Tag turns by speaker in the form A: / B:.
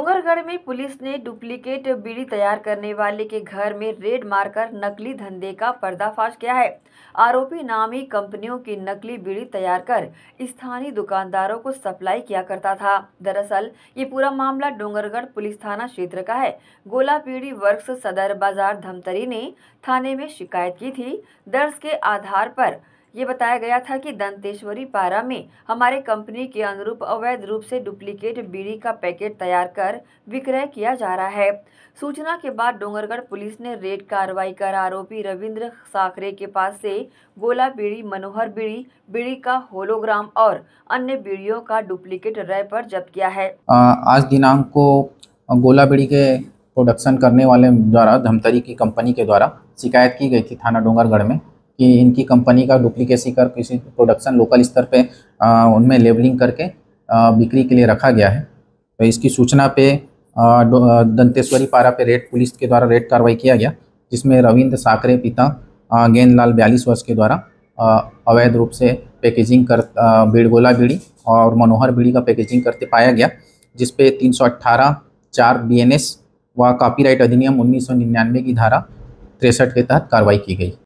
A: डोंगरगढ़ में पुलिस ने डुप्लीकेट बीड़ी तैयार करने वाले के घर में रेड मारकर नकली धंधे का पर्दाफाश किया है आरोपी नामी कंपनियों की नकली बीड़ी तैयार कर स्थानीय दुकानदारों को सप्लाई किया करता था दरअसल ये पूरा मामला डोंगरगढ़ पुलिस थाना क्षेत्र का है गोला पीड़ी वर्क सदर बाजार धमतरी ने थाने में शिकायत की थी दर्ज के आधार आरोप ये बताया गया था कि दंतेश्वरी पारा में हमारे कंपनी के अनुरूप अवैध रूप से डुप्लीकेट बीड़ी का पैकेट तैयार कर विक्रय किया जा रहा है सूचना के बाद डोंगरगढ़ पुलिस ने रेड कार्रवाई कर आरोपी रविंद्र साखरे के पास से गोला बीड़ी मनोहर बीड़ी बीड़ी का होलोग्राम और अन्य बीड़ियों का डुप्लीकेट रैपर जब्त किया है
B: आज दिनांक को गोला बीड़ी के प्रोडक्शन करने वाले द्वारा धमतरी की कंपनी के द्वारा शिकायत की गई थी थाना डोंगरगढ़ में कि इनकी कंपनी का डुप्लीकेसी कर किसी प्रोडक्शन लोकल स्तर पे आ, उनमें लेबलिंग करके आ, बिक्री के लिए रखा गया है तो इसकी सूचना पे दंतेश्वरी पारा पे रेड पुलिस के द्वारा रेड कार्रवाई किया गया जिसमें रविंद्र साकरे पिता गेंदलाल बयालीस वर्ष के द्वारा अवैध रूप से पैकेजिंग कर बेड़गोला बीड़ी और मनोहर बीड़ी का पैकेजिंग करते पाया गया जिसपे तीन सौ अट्ठारह चार बी एन एस व कॉपीराइट अधिनियम उन्नीस की धारा तिरसठ के तहत कार्रवाई की गई